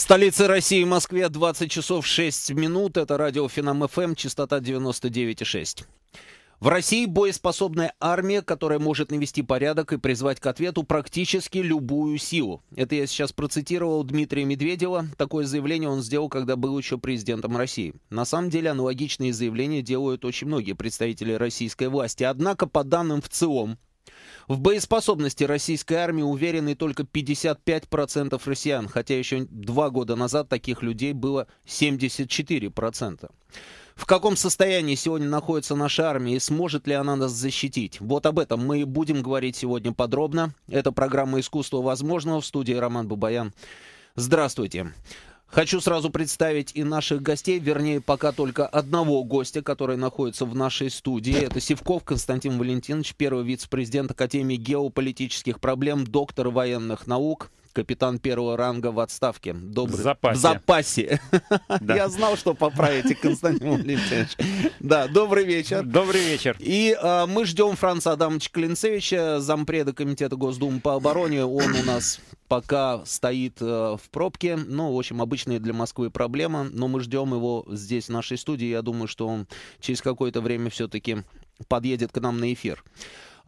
В столице России, Москве, 20 часов 6 минут. Это радио Финам ФМ, частота 99,6. В России боеспособная армия, которая может навести порядок и призвать к ответу практически любую силу. Это я сейчас процитировал Дмитрия Медведева. Такое заявление он сделал, когда был еще президентом России. На самом деле аналогичные заявления делают очень многие представители российской власти. Однако, по данным в ЦИОМ, в боеспособности российской армии уверены только 55% россиян, хотя еще два года назад таких людей было 74%. В каком состоянии сегодня находится наша армия и сможет ли она нас защитить? Вот об этом мы и будем говорить сегодня подробно. Это программа «Искусство возможного» в студии Роман Бабаян. Здравствуйте. Хочу сразу представить и наших гостей, вернее, пока только одного гостя, который находится в нашей студии. Это Севков Константин Валентинович, первый вице-президент Академии геополитических проблем, доктор военных наук капитан первого ранга в отставке. Добрый. В запасе. В запасе. Да. Я знал, что поправите, Константин Валентинович. Да, добрый вечер. Добрый вечер. И э, мы ждем Франца Адамовича Клинцевича, зампреда Комитета Госдумы по обороне. Он у нас пока стоит э, в пробке. Ну, в общем, обычная для Москвы проблема. Но мы ждем его здесь, в нашей студии. Я думаю, что он через какое-то время все-таки подъедет к нам на эфир.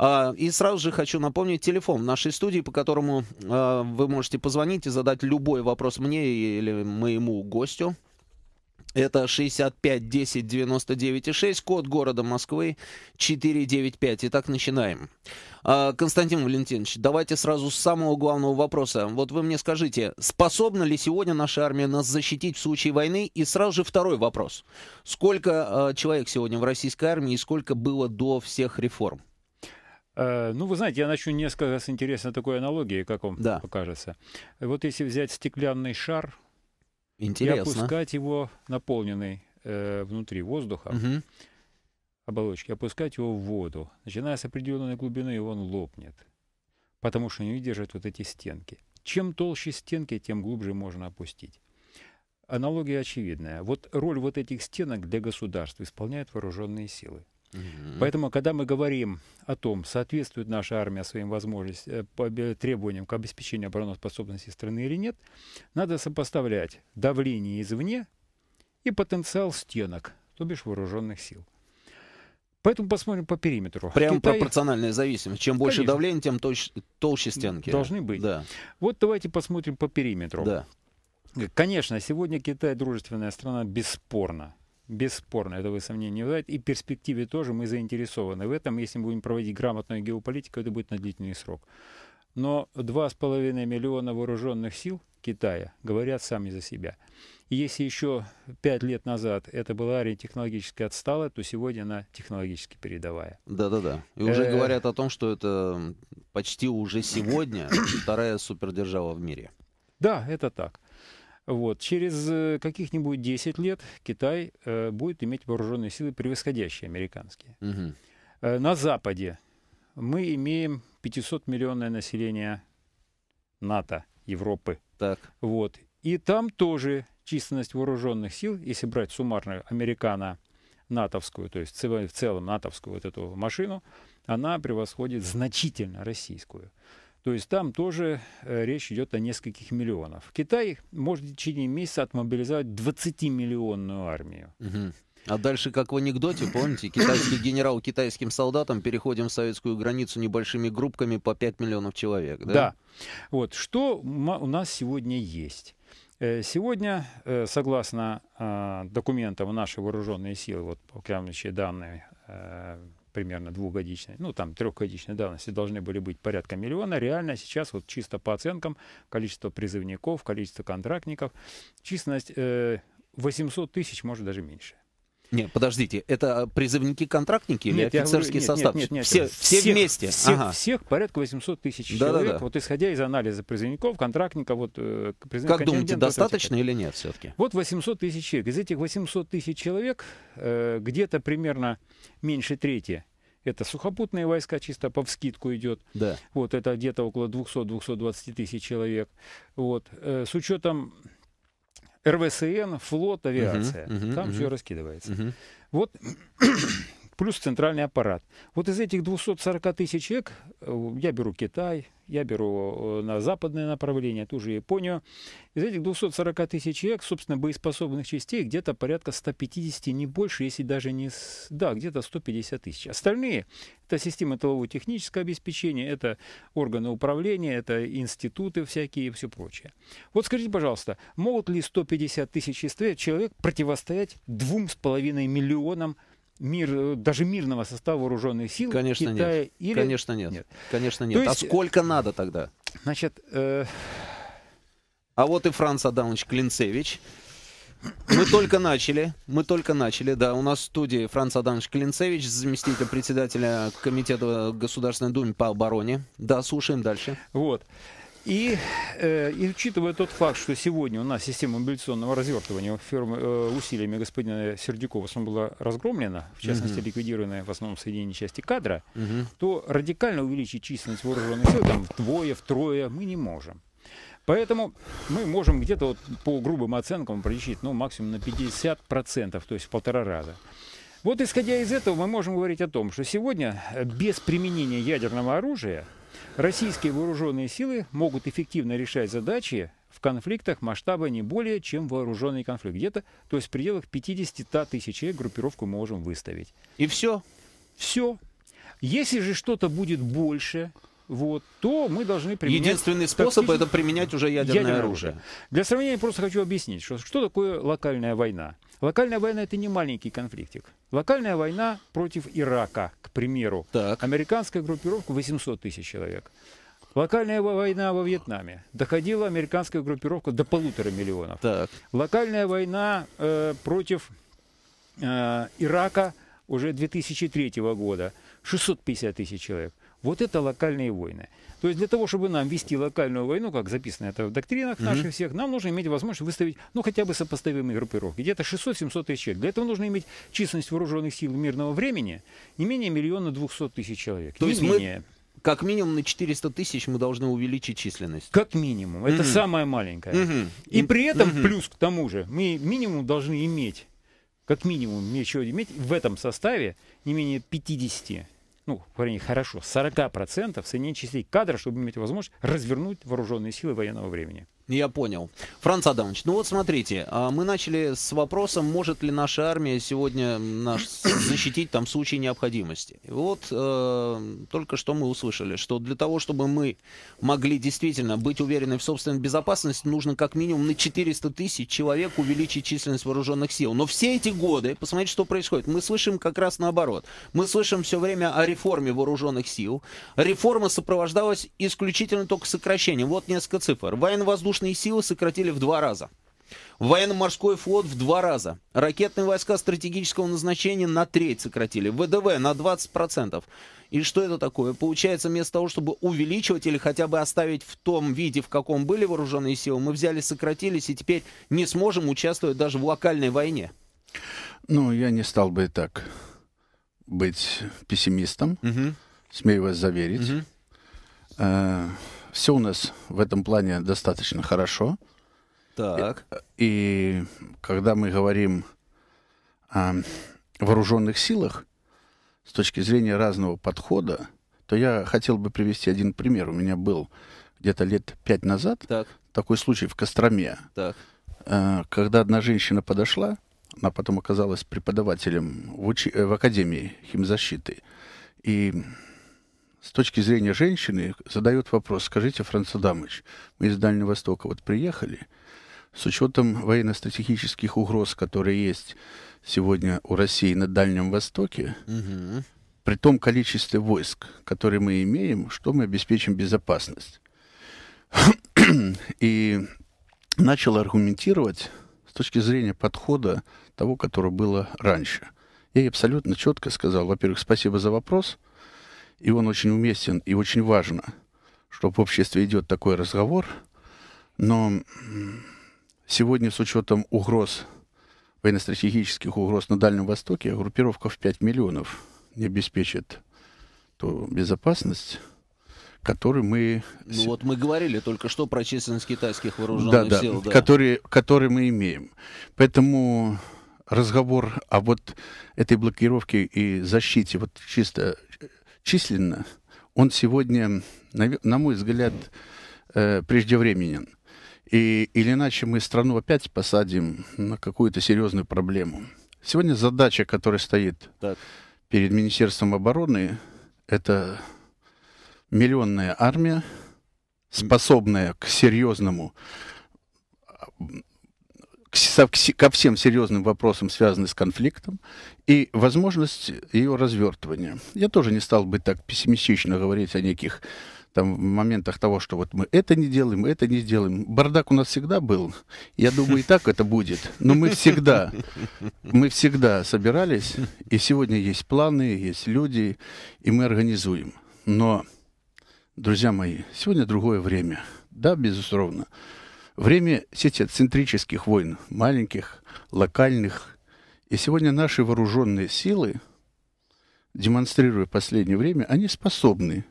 А, и сразу же хочу напомнить телефон нашей студии, по которому а, вы можете позвонить и задать любой вопрос мне или моему гостю. Это 65 10 99 6, код города Москвы 495. Итак, начинаем. А, Константин Валентинович, давайте сразу с самого главного вопроса. Вот вы мне скажите, способна ли сегодня наша армия нас защитить в случае войны? И сразу же второй вопрос. Сколько человек сегодня в российской армии и сколько было до всех реформ? Э, ну, вы знаете, я начну несколько с интересной такой аналогии, как вам да. покажется. Вот если взять стеклянный шар Интересно. и опускать его, наполненный э, внутри воздуха, угу. оболочки, опускать его в воду, начиная с определенной глубины, он лопнет, потому что не выдержит вот эти стенки. Чем толще стенки, тем глубже можно опустить. Аналогия очевидная. Вот роль вот этих стенок для государства исполняют вооруженные силы. Угу. Поэтому, когда мы говорим о том, соответствует наша армия своим возможностям, э, требованиям к обеспечению обороноспособности страны или нет, надо сопоставлять давление извне и потенциал стенок, то бишь вооруженных сил. Поэтому посмотрим по периметру. Прям Китай... пропорциональная зависимость. Чем Конечно. больше давление, тем толще, толще стенки. Должны быть. Да. Вот давайте посмотрим по периметру. Да. Конечно, сегодня Китай дружественная страна, бесспорно. Бесспорно, этого сомнений не вызывает. И в перспективе тоже мы заинтересованы в этом. Если мы будем проводить грамотную геополитику, это будет на длительный срок. Но 2,5 миллиона вооруженных сил Китая говорят сами за себя. И если еще 5 лет назад это была ария технологически отстала, то сегодня она технологически передовая. Да-да-да. И уже э, говорят о том, что это почти уже сегодня вторая супердержава в мире. Да, это так. Вот. Через э, каких-нибудь 10 лет Китай э, будет иметь вооруженные силы, превосходящие американские. Угу. Э, на Западе мы имеем 500-миллионное население НАТО, Европы. Так. Вот. И там тоже численность вооруженных сил, если брать суммарно американо натовскую, то есть в целом натовскую вот эту машину, она превосходит значительно российскую. То есть там тоже э, речь идет о нескольких миллионах. Китай может в течение месяца отмобилизовать 20-миллионную армию. Угу. А дальше, как в анекдоте, помните, китайский генерал китайским солдатам переходим в советскую границу небольшими группками по 5 миллионов человек. Да. да. Вот что у нас сегодня есть. Э, сегодня, э, согласно а, документам наши вооруженные силы, вот по данные примерно двухгодичной, ну там трехгодичной давности должны были быть порядка миллиона. Реально сейчас вот чисто по оценкам количество призывников, количество контрактников, численность э, 800 тысяч, может даже меньше. Нет, подождите, это а, призывники-контрактники или нет, офицерский говорю, нет, состав? Нет, нет, нет, все, все вместе? Всех, ага. всех порядка 800 тысяч да, человек, да, да. вот исходя из анализа призывников, контрактников, вот э, призывников. Как думаете, достаточно или нет все-таки? Вот 800 тысяч человек. Из этих 800 тысяч человек э, где-то примерно меньше трети это сухопутные войска, чисто по вскидку идет. Да. Вот это где-то около 200-220 тысяч человек. Вот. Э, с учетом РВСН, флот, авиация. Угу, Там угу. все раскидывается. Угу. Вот плюс центральный аппарат. Вот из этих 240 тысяч человек э, я беру Китай, я беру э, на западное направление, ту же Японию. Из этих 240 тысяч человек, собственно, боеспособных частей где-то порядка 150, не больше, если даже не... Да, где-то 150 тысяч. Остальные — это система тылово-техническое обеспечение, это органы управления, это институты всякие и все прочее. Вот скажите, пожалуйста, могут ли 150 тысяч человек противостоять 2,5 миллионам человек? мир, э, даже мирного состава вооруженных сил Конечно Китая? Нет. Или... Конечно нет. нет. Конечно нет. То а есть... А сколько надо тогда? Значит... Э... А вот и Франц Адамович Клинцевич. Мы только начали, мы только начали, да, у нас в студии Франц Адамович Клинцевич, заместитель председателя Комитета Государственной Думы по обороне. Да, слушаем дальше. Вот. И, э, и учитывая тот факт, что сегодня у нас система мобилизационного развертывания фирмы, э, усилиями господина Сердюкова в основном была разгромлена, в частности угу. ликвидирована в основном соединение части кадра, угу. то радикально увеличить численность вооруженных сил там вдвое, втрое мы не можем. Поэтому мы можем где-то вот по грубым оценкам пролечить ну, максимум на 50%, то есть в полтора раза. Вот исходя из этого мы можем говорить о том, что сегодня без применения ядерного оружия Российские вооруженные силы могут эффективно решать задачи в конфликтах масштаба не более, чем вооруженный конфликт. Где-то, то есть в пределах 50-100 тысяч человек группировку мы можем выставить. И все? Все. Если же что-то будет больше, вот, то мы должны применять... Единственный способ это применять уже ядерное, ядерное оружие. оружие. Для сравнения просто хочу объяснить, что, что такое локальная война. Локальная война это не маленький конфликтик. Локальная война против Ирака, к примеру. Так. Американская группировка 800 тысяч человек. Локальная война во Вьетнаме. Доходила американская группировка до полутора миллионов. Так. Локальная война э, против э, Ирака уже 2003 года. 650 тысяч человек. Вот это локальные войны. То есть для того, чтобы нам вести локальную войну, как записано это в доктринах угу. наших всех, нам нужно иметь возможность выставить, ну, хотя бы сопоставимые группировки, где-то 600-700 тысяч человек. Для этого нужно иметь численность вооруженных сил мирного времени не менее миллиона двухсот тысяч человек. То не есть менее. мы как минимум на 400 тысяч мы должны увеличить численность. Как минимум. Это угу. самое маленькое. Угу. И при этом, угу. плюс к тому же, мы минимум должны иметь, как минимум, еще иметь в этом составе не менее 50 ну, вернее, хорошо, 40% соединений частей кадра, чтобы иметь возможность развернуть вооруженные силы военного времени. Ну, я понял. Франц Адамович, ну вот смотрите, а, мы начали с вопросом, может ли наша армия сегодня нас защитить там в случае необходимости. И вот э, только что мы услышали, что для того, чтобы мы могли действительно быть уверены в собственной безопасности, нужно как минимум на 400 тысяч человек увеличить численность вооруженных сил. Но все эти годы, посмотрите, что происходит, мы слышим как раз наоборот. Мы слышим все время о реформе вооруженных сил. Реформа сопровождалась исключительно только сокращением. Вот несколько цифр. Военно-воздушные воздушные силы сократили в два раза. Военно-морской флот в два раза. Ракетные войска стратегического назначения на треть сократили. ВДВ на 20%. И что это такое? Получается, вместо того, чтобы увеличивать или хотя бы оставить в том виде, в каком были вооруженные силы, мы взяли, сократились и теперь не сможем участвовать даже в локальной войне. Ну, я не стал бы так быть пессимистом. Угу. Смею вас заверить. Угу. А все у нас в этом плане достаточно хорошо. Так. И, и когда мы говорим о вооруженных силах с точки зрения разного подхода, то я хотел бы привести один пример. У меня был где-то лет пять назад так. такой случай в Костроме, так. Э, когда одна женщина подошла, она потом оказалась преподавателем в, учи- э, в Академии химзащиты, и с точки зрения женщины задает вопрос, скажите, Франц Адамович, мы из Дальнего Востока вот приехали, с учетом военно-стратегических угроз, которые есть сегодня у России на Дальнем Востоке, угу. при том количестве войск, которые мы имеем, что мы обеспечим безопасность. И начал аргументировать с точки зрения подхода того, которое было раньше. Я ей абсолютно четко сказал, во-первых, спасибо за вопрос – и он очень уместен и очень важно, что в обществе идет такой разговор, но сегодня с учетом угроз, военно-стратегических угроз на Дальнем Востоке, группировка в 5 миллионов не обеспечит ту безопасность, который мы... Ну вот мы говорили только что про численность китайских вооруженных да, сил. Да, которые, которые мы имеем. Поэтому разговор о вот этой блокировке и защите вот чисто численно он сегодня, на мой взгляд, э, преждевременен. И, или иначе мы страну опять посадим на какую-то серьезную проблему. Сегодня задача, которая стоит так. перед Министерством обороны, это миллионная армия, способная к серьезному, к, ко всем серьезным вопросам, связанным с конфликтом, и возможность ее развертывания. Я тоже не стал бы так пессимистично говорить о неких там моментах того, что вот мы это не делаем, это не сделаем. Бардак у нас всегда был. Я думаю, и так это будет. Но мы всегда, мы всегда собирались, и сегодня есть планы, есть люди, и мы организуем. Но, друзья мои, сегодня другое время. Да, безусловно. Время сеть центрических войн, маленьких, локальных, и сегодня наши вооруженные силы, демонстрируя последнее время, они способны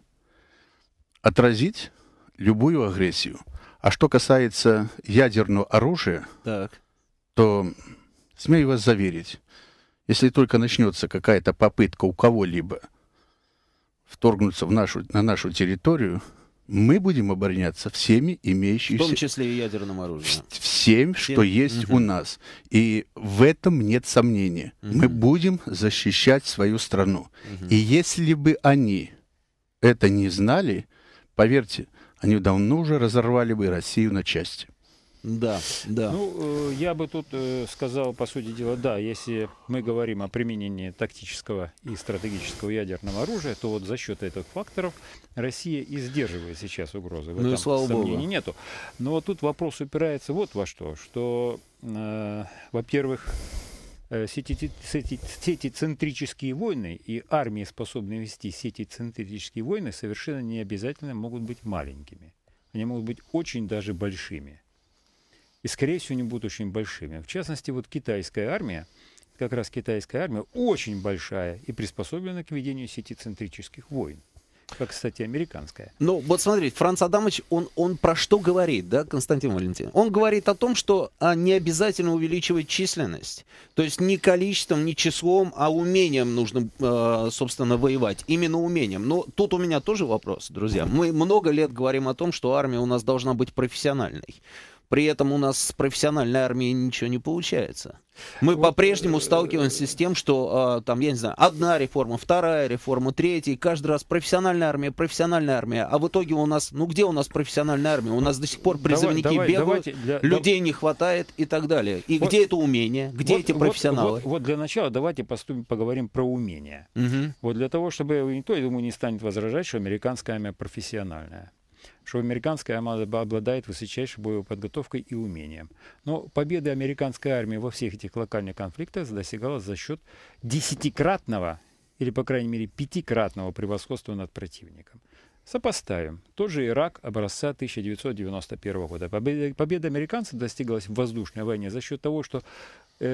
отразить любую агрессию. А что касается ядерного оружия, так. то смею вас заверить, если только начнется какая-то попытка у кого-либо вторгнуться в нашу, на нашу территорию – мы будем обороняться всеми имеющимися... В том числе и ядерным оружием. Всем, всем? что есть угу. у нас. И в этом нет сомнения. Угу. Мы будем защищать свою страну. Угу. И если бы они это не знали, поверьте, они давно уже разорвали бы Россию на части. Да, да. Ну, э, я бы тут э, сказал, по сути дела, да, если мы говорим о применении тактического и стратегического ядерного оружия, то вот за счет этих факторов Россия и сдерживает сейчас угрозы. В этом ну, и слава сомнений Богу. нету. Но вот тут вопрос упирается вот во что, что, э, во-первых, э, сетицентрические войны и армии, способные вести сетицентрические войны, совершенно не обязательно могут быть маленькими. Они могут быть очень даже большими и, скорее всего, не будут очень большими. В частности, вот китайская армия, как раз китайская армия, очень большая и приспособлена к ведению сети центрических войн как, кстати, американская. Ну, вот смотрите, Франц Адамович, он, он про что говорит, да, Константин Валентин? Он говорит о том, что а, не обязательно увеличивать численность. То есть не количеством, не числом, а умением нужно, э, собственно, воевать. Именно умением. Но тут у меня тоже вопрос, друзья. Мы много лет говорим о том, что армия у нас должна быть профессиональной. При этом у нас с профессиональной армией ничего не получается. Мы вот, э, по-прежнему сталкиваемся с тем, что э, там, я не знаю, одна реформа, вторая реформа, третья, и каждый раз профессиональная армия, профессиональная армия. А в итоге у нас, ну где у нас профессиональная армия? У нас до сих пор призывники давай, давай, бегают, давайте, для, людей да... не хватает и так далее. И вот, где это умение? Где вот, эти профессионалы? Вот, вот, вот для начала давайте поступим, поговорим про умение. Угу. Вот для того, чтобы никто, я думаю, не станет возражать, что американская армия профессиональная что американская армада обладает высочайшей боевой подготовкой и умением. Но победы американской армии во всех этих локальных конфликтах достигалась за счет десятикратного или, по крайней мере, пятикратного превосходства над противником. Сопоставим. Тот же Ирак образца 1991 года. Победа, победа американцев достигалась в воздушной войне за счет того, что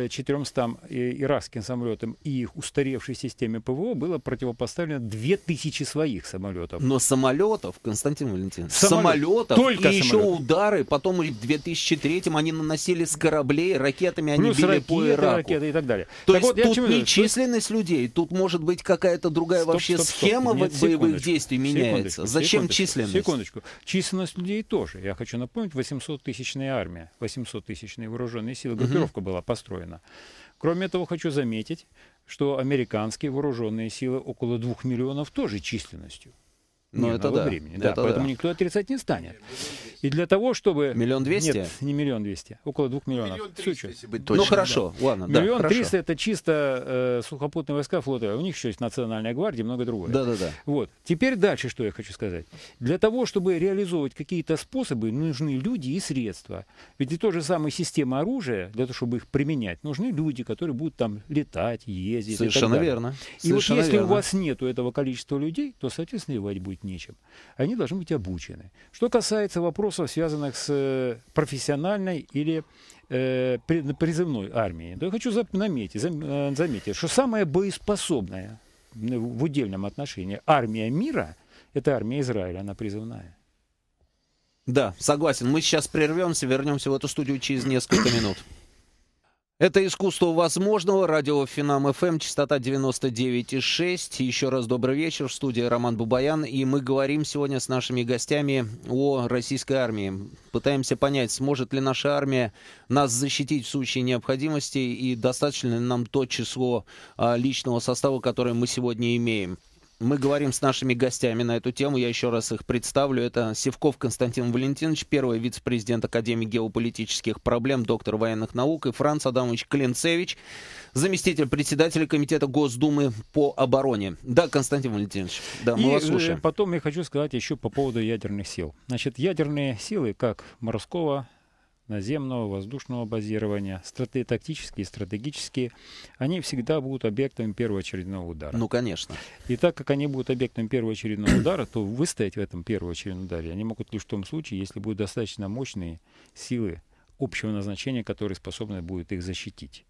400 э, э, иракским самолетам и их устаревшей системе ПВО было противопоставлено 2000 своих самолетов. Но самолетов, Константин Валентинович, самолет, самолетов только и самолет. еще удары, потом в 2003 они наносили с кораблей, ракетами они Плюс били ракеты, по Ираку. ракеты и так далее. То так есть вот, тут не численность людей, тут может быть какая-то другая стоп, вообще стоп, стоп. схема Нет, боевых действий меняется. Зачем численность? Секундочку. Численность людей тоже. Я хочу напомнить, 800-тысячная армия, 800-тысячные вооруженные силы, группировка угу. была построена устроена. Кроме того, хочу заметить, что американские вооруженные силы около двух миллионов тоже численностью – но ну, не, это да. времени, да. Это поэтому да. никто отрицать не станет. И для того, чтобы... Миллион двести? Нет, не миллион двести. Около двух миллионов. Миллион триста, Ну, хорошо. Да. Ладно, миллион триста — это чисто э, сухопутные войска флота. У них еще есть национальная гвардия и многое другое. Да-да-да. Вот. Теперь дальше, что я хочу сказать. Для того, чтобы реализовывать какие-то способы, нужны люди и средства. Ведь и то же самое система оружия, для того, чтобы их применять, нужны люди, которые будут там летать, ездить Совершенно и верно. И Совершенно вот если верно. у вас нету этого количества людей, то, соответственно, и будет быть нечем. Они должны быть обучены. Что касается вопросов, связанных с э, профессиональной или э, призывной армией, то я хочу заметить, э, заметить, что самая боеспособная в удельном отношении армия мира – это армия Израиля, она призывная. Да, согласен. Мы сейчас прервемся, вернемся в эту студию через несколько минут. Это «Искусство возможного», радио Финам ФМ, частота 99,6. Еще раз добрый вечер, в студии Роман Бубаян. И мы говорим сегодня с нашими гостями о российской армии. Пытаемся понять, сможет ли наша армия нас защитить в случае необходимости и достаточно ли нам то число а, личного состава, которое мы сегодня имеем. Мы говорим с нашими гостями на эту тему. Я еще раз их представлю. Это Севков Константин Валентинович, первый вице-президент Академии геополитических проблем, доктор военных наук, и Франц Адамович Клинцевич, заместитель председателя Комитета Госдумы по обороне. Да, Константин Валентинович, да, мы и вас э, слушаем. потом я хочу сказать еще по поводу ядерных сил. Значит, ядерные силы, как морского наземного, воздушного базирования, страты тактические, стратегические, они всегда будут объектами первоочередного удара. Ну, конечно. И так как они будут объектом первоочередного удара, то выстоять в этом первоочередном ударе они могут лишь в том случае, если будут достаточно мощные силы общего назначения, которые способны будут их защитить.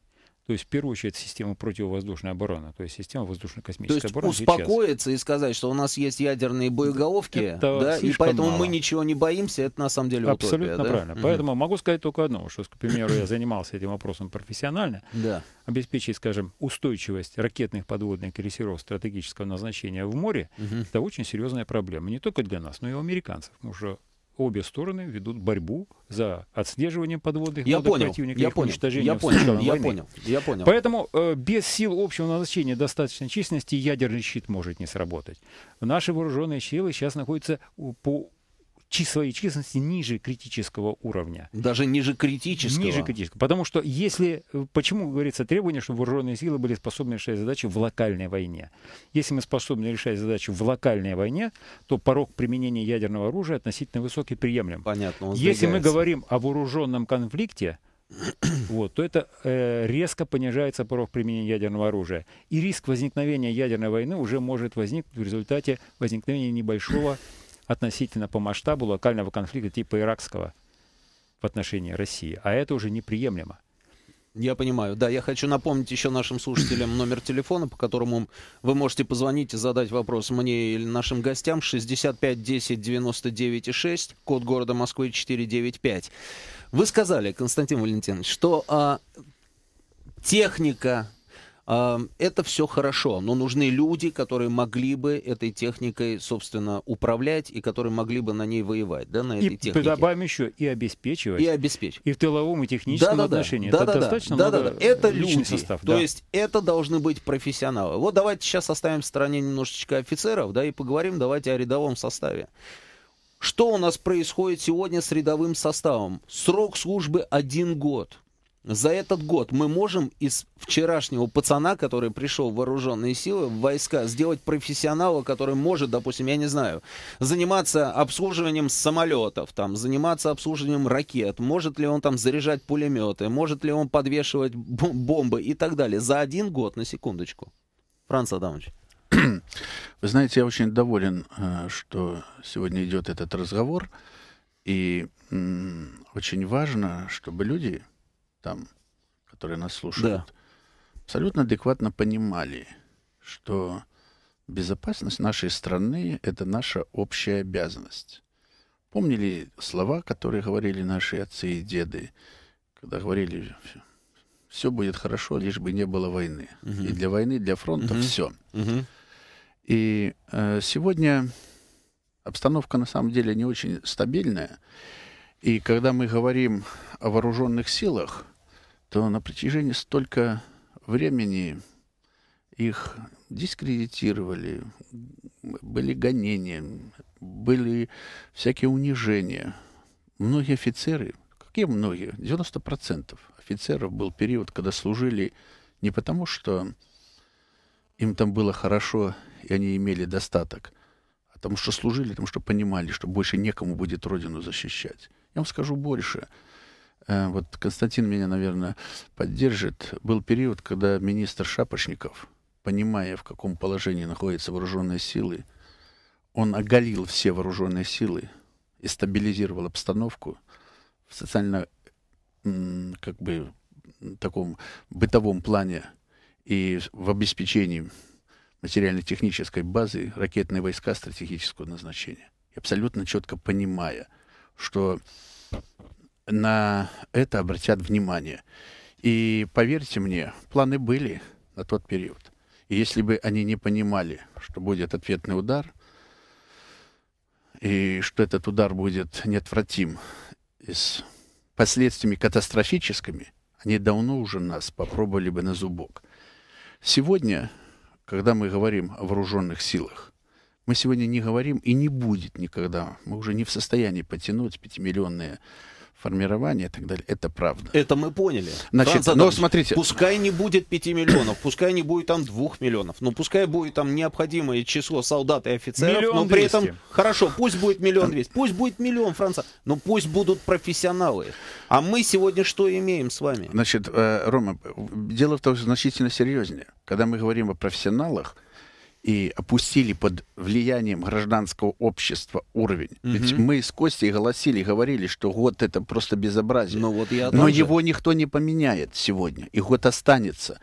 То есть, в первую очередь, система противовоздушной обороны, то есть система воздушно-космической обороны. то есть обороны. успокоиться сейчас. и сказать, что у нас есть ядерные боеголовки, это да, и поэтому мало. мы ничего не боимся, это на самом деле утопия. Абсолютно да? правильно. Угу. Поэтому могу сказать только одно, что, к примеру, я занимался этим вопросом профессионально, да. обеспечить, скажем, устойчивость ракетных подводных крейсеров стратегического назначения в море, угу. это очень серьезная проблема. Не только для нас, но и у американцев. Мы уже обе стороны ведут борьбу за отслеживание подводных я понял, противника, я их понял, уничтожение. Я понял, я понял, я понял. Поэтому э, без сил общего назначения достаточной численности ядерный щит может не сработать. Наши вооруженные силы сейчас находятся по своей численности ниже критического уровня. Даже ниже критического? Ниже критического. Потому что если... Э, почему говорится требование, чтобы вооруженные силы были способны решать задачи в локальной войне? Если мы способны решать задачи в локальной войне, то порог применения ядерного оружия относительно высокий приемлем. Понятно, Если мы говорим о вооруженном конфликте, вот, то это э, резко понижается порог применения ядерного оружия. И риск возникновения ядерной войны уже может возникнуть в результате возникновения небольшого относительно по масштабу локального конфликта типа иракского в отношении России. А это уже неприемлемо. Я понимаю. Да, я хочу напомнить еще нашим слушателям номер телефона, по которому вы можете позвонить и задать вопрос мне или нашим гостям. 65 10 99 6, код города Москвы 495. Вы сказали, Константин Валентинович, что а, техника это все хорошо, но нужны люди, которые могли бы этой техникой, собственно, управлять и которые могли бы на ней воевать, да, на этой и технике. добавим еще и обеспечивать. И обеспечивать. И в тыловом, и техническом да, да, да. отношении. Да, это да, достаточно да, да, да. Это люди. Состав, да. То есть это должны быть профессионалы. Вот давайте сейчас оставим в стороне немножечко офицеров, да, и поговорим давайте о рядовом составе. Что у нас происходит сегодня с рядовым составом? Срок службы один год за этот год мы можем из вчерашнего пацана, который пришел в вооруженные силы, в войска, сделать профессионала, который может, допустим, я не знаю, заниматься обслуживанием самолетов, там, заниматься обслуживанием ракет, может ли он там заряжать пулеметы, может ли он подвешивать бомбы и так далее. За один год, на секундочку. Франц Адамович. Вы знаете, я очень доволен, э, что сегодня идет этот разговор. И очень важно, чтобы люди там, которые нас слушают, да. абсолютно адекватно понимали, что безопасность нашей страны – это наша общая обязанность. Помнили слова, которые говорили наши отцы и деды, когда говорили все будет хорошо, лишь бы не было войны. Угу. И для войны, для фронта угу. все. Угу. И э, сегодня обстановка на самом деле не очень стабильная. И когда мы говорим о вооруженных силах, то на протяжении столько времени их дискредитировали, были гонения, были всякие унижения. Многие офицеры, какие многие, 90% офицеров был период, когда служили не потому, что им там было хорошо и они имели достаток, а потому что служили, потому что понимали, что больше некому будет Родину защищать. Я вам скажу больше. Э, вот Константин меня, наверное, поддержит. Был период, когда министр Шапошников, понимая, в каком положении находятся вооруженные силы, он оголил все вооруженные силы и стабилизировал обстановку в социально как бы таком бытовом плане и в обеспечении материально-технической базы ракетные войска стратегического назначения. И абсолютно четко понимая, что на это обратят внимание. И поверьте мне, планы были на тот период. И если бы они не понимали, что будет ответный удар, и что этот удар будет неотвратим с последствиями катастрофическими, они давно уже нас попробовали бы на зубок. Сегодня, когда мы говорим о вооруженных силах, мы сегодня не говорим и не будет никогда. Мы уже не в состоянии потянуть пятимиллионные формирование и так далее. Это правда. Это мы поняли. Значит, Франц но ну, смотрите. Пускай не будет 5 миллионов, пускай не будет там 2 миллионов, но пускай будет там необходимое число солдат и офицеров, миллион но при этом, хорошо, пусть будет миллион двести, пусть будет миллион, Франца, но пусть будут профессионалы. А мы сегодня что имеем с вами? Значит, э, Рома, дело в том, что значительно серьезнее. Когда мы говорим о профессионалах, и опустили под влиянием гражданского общества уровень. Угу. Ведь мы с Костей голосили, говорили, что год это просто безобразие. Но, ну вот я Но же. его никто не поменяет сегодня. И год останется,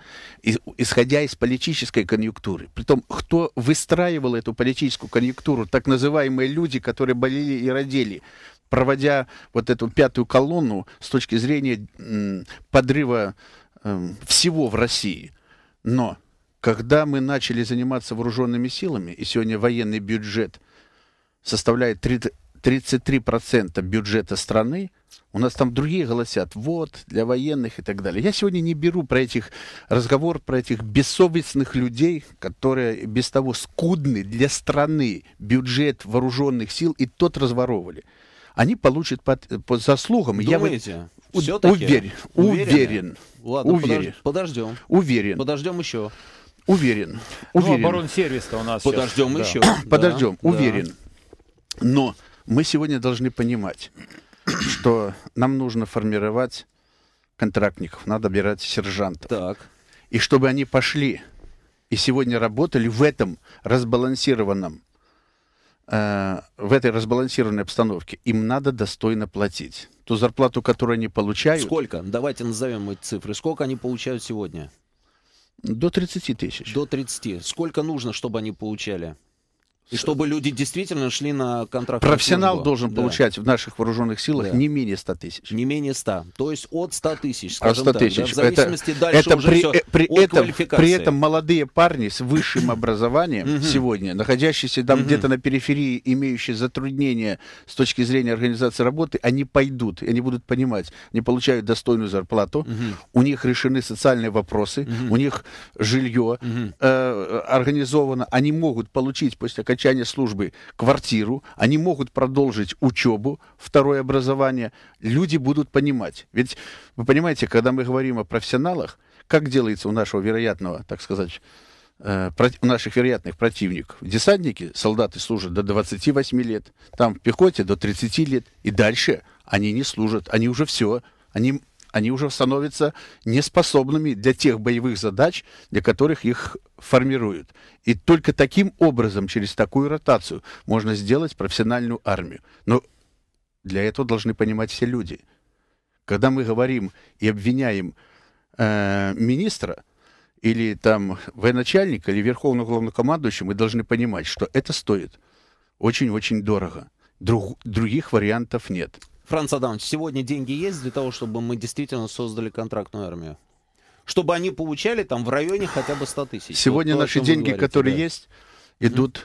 исходя из политической конъюнктуры. Притом, кто выстраивал эту политическую конъюнктуру, так называемые люди, которые болели и родили, проводя вот эту пятую колонну с точки зрения подрыва эм, всего в России. Но когда мы начали заниматься вооруженными силами, и сегодня военный бюджет составляет 33% бюджета страны, у нас там другие голосят, вот, для военных и так далее. Я сегодня не беру про этих разговор, про этих бессовестных людей, которые без того скудны для страны бюджет вооруженных сил и тот разворовывали. Они получат по, по заслугам. Думаете? Я вот, уверен, уверен. Уверен. Ладно, уверен. подождем. Уверен. Подождем еще. Уверен. уверен. Ну, оборонсервис-то у нас Подождем сейчас. еще. Подождем, да. уверен. Но мы сегодня должны понимать, что нам нужно формировать контрактников, надо брать сержантов. Так. И чтобы они пошли и сегодня работали в этом разбалансированном, э, в этой разбалансированной обстановке, им надо достойно платить. Ту зарплату, которую они получают... Сколько? Давайте назовем эти цифры. Сколько они получают сегодня? До 30 тысяч. До 30. Сколько нужно, чтобы они получали? И чтобы люди действительно шли на контракт. Профессионал должен да. получать в наших вооруженных силах да. не менее 100 тысяч. Не менее 100. То есть от 100 тысяч, От 100 тысяч. да, в зависимости это, дальше это уже при, все э, при, от этом, при этом молодые парни с высшим образованием сегодня, находящиеся там где-то на периферии, имеющие затруднения с точки зрения организации работы, они пойдут, они будут понимать, они получают достойную зарплату, у них решены социальные вопросы, у них жилье э, организовано, они могут получить после окончания службы квартиру, они могут продолжить учебу, второе образование. Люди будут понимать. Ведь вы понимаете, когда мы говорим о профессионалах, как делается у нашего вероятного, так сказать, э, у наших вероятных противников. Десантники, солдаты служат до 28 лет, там в пехоте до 30 лет, и дальше они не служат, они уже все, они они уже становятся неспособными для тех боевых задач, для которых их формируют. И только таким образом, через такую ротацию, можно сделать профессиональную армию. Но для этого должны понимать все люди. Когда мы говорим и обвиняем э, министра, или там военачальника, или верховного главнокомандующего, мы должны понимать, что это стоит очень-очень дорого. Друг, других вариантов нет. Франц Адамович, сегодня деньги есть для того, чтобы мы действительно создали контрактную армию? Чтобы они получали там в районе хотя бы 100 тысяч. Сегодня вот наши деньги, говорите, которые да. есть, идут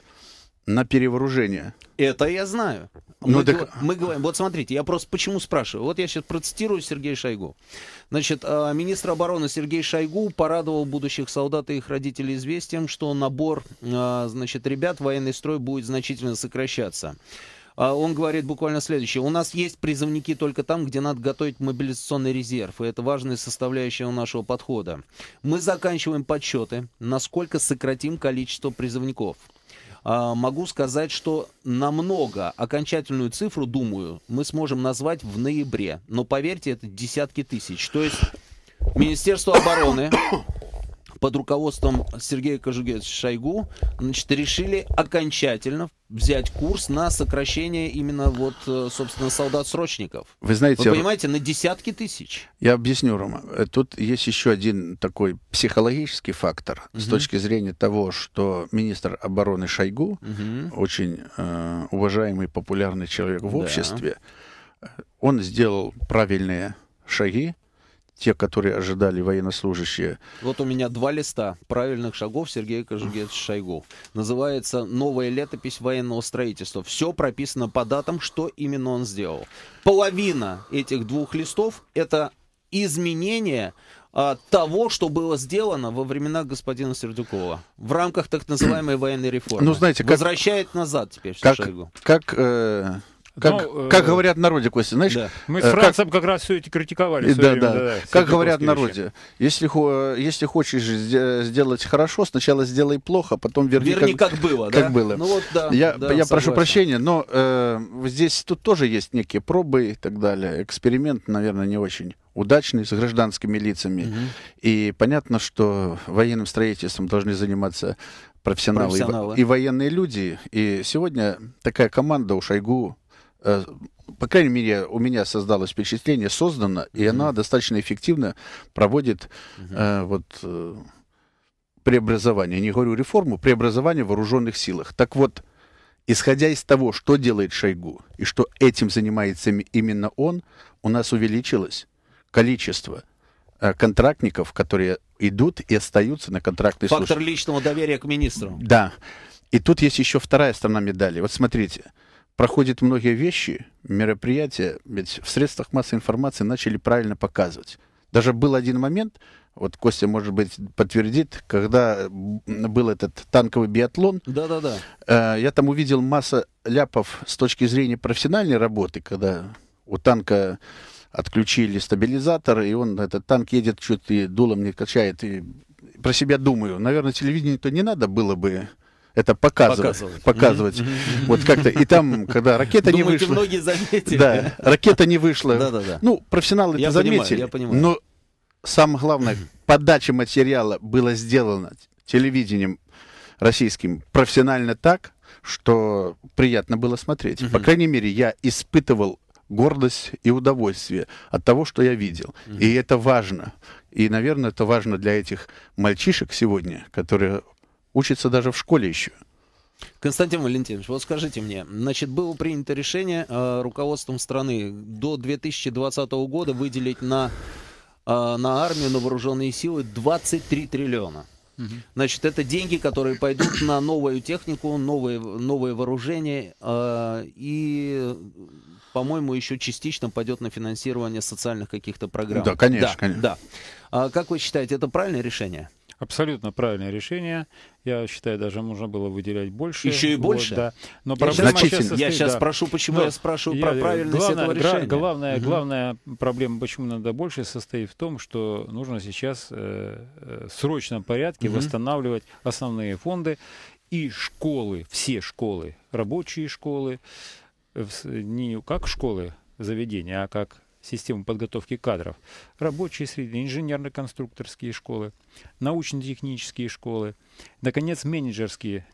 mm-hmm. на перевооружение. Это я знаю. Ну, мы, так... мы говорим, вот смотрите, я просто почему спрашиваю. Вот я сейчас процитирую Сергея Шойгу. Значит, а, министр обороны Сергей Шойгу порадовал будущих солдат и их родителей известием, что набор, а, значит, ребят в военный строй будет значительно сокращаться. А он говорит буквально следующее. У нас есть призывники только там, где надо готовить мобилизационный резерв, и это важная составляющая нашего подхода. Мы заканчиваем подсчеты, насколько сократим количество призывников а, могу сказать, что намного окончательную цифру, думаю, мы сможем назвать в ноябре. Но поверьте, это десятки тысяч. То есть Министерство обороны под руководством Сергея Кожугетовича Шойгу значит, решили окончательно взять курс на сокращение именно вот, э, собственно, солдат-срочников. Вы знаете... Вы понимаете, на десятки тысяч. Я объясню, Рома. Э, тут есть еще один такой психологический фактор угу. с точки зрения того, что министр обороны Шойгу, угу. очень э, уважаемый, популярный человек в да. обществе, э, он сделал правильные шаги, те, которые ожидали военнослужащие. Вот у меня два листа правильных шагов Сергея Кожугетовича Шойгу. Называется «Новая летопись военного строительства». Все прописано по датам, что именно он сделал. Половина этих двух листов — это изменение а, того, что было сделано во времена господина Сердюкова в рамках так называемой военной ну, реформы. Ну, знаете, как... Возвращает назад теперь как, Шойгу. Как... Э как, ну, э, как говорят в народе, Костя, знаешь... Да. Мы э, с Францем как, как раз все эти критиковали. Да, время, да. да, да. Как говорят в народе, если, если хочешь сделать хорошо, сначала сделай плохо, а потом верни, верни как, как было. Как да? было. Ну, вот, да, я да, я прошу прощения, но э, здесь тут тоже есть некие пробы и так далее. Эксперимент, наверное, не очень удачный с гражданскими лицами. Угу. И понятно, что военным строительством должны заниматься профессионалы, профессионалы. И, и военные люди. И сегодня такая команда у Шойгу Э, по крайней мере, у меня создалось впечатление, создано и mm она достаточно эффективно проводит mm э, вот э, преобразование, не говорю реформу, преобразование в вооруженных силах. Так вот, исходя из того, что делает Шойгу и что этим занимается именно он, у нас увеличилось количество э, контрактников, которые идут и остаются на контрактной Фактор службе. Фактор личного доверия к министру. Да. И тут есть еще вторая сторона медали. Вот смотрите, Проходит многие вещи, мероприятия, ведь в средствах массовой информации начали правильно показывать. Даже был один момент, вот Костя, может быть, подтвердит, когда был этот танковый биатлон. Да-да-да. Э, я там увидел масса ляпов с точки зрения профессиональной работы, когда у танка отключили стабилизатор, и он, этот танк едет, чуть и дулом не качает, и про себя думаю. Наверное, телевидению-то не надо было бы это показывать. Показывать. показывать. Mm-hmm. Вот как-то. И там, когда ракета Думаю, не вышла. многие заметили. Да, ракета не вышла. Да, да, да. Ну, профессионалы я это понимаю, заметили. Я понимаю. Но самое главное, подача материала была сделана телевидением российским профессионально так, что приятно было смотреть. Mm-hmm. По крайней мере, я испытывал гордость и удовольствие от того, что я видел. Mm-hmm. И это важно. И, наверное, это важно для этих мальчишек сегодня, которые учится даже в школе еще. Константин Валентинович, вот скажите мне, значит, было принято решение э, руководством страны до 2020 года выделить на, э, на армию, на вооруженные силы 23 триллиона. Значит, это деньги, которые пойдут на новую технику, новые, новые вооружения э, и по-моему, еще частично пойдет на финансирование социальных каких-то программ. Да, конечно, да, конечно. Да. А как вы считаете, это правильное решение? Абсолютно правильное решение. Я считаю, даже можно было выделять больше. Еще и вот, больше? Да. Но я проблема сейчас, состоит, я сейчас да. прошу, почему Но я спрашиваю я, про правильность главное, этого решения. Главная, угу. главная проблема, почему надо больше, состоит в том, что нужно сейчас э, э, в срочном порядке угу. восстанавливать основные фонды и школы, все школы, рабочие школы, не как школы, заведения, а как систему подготовки кадров, рабочие среды, инженерно-конструкторские школы, научно-технические школы, наконец, менеджерские,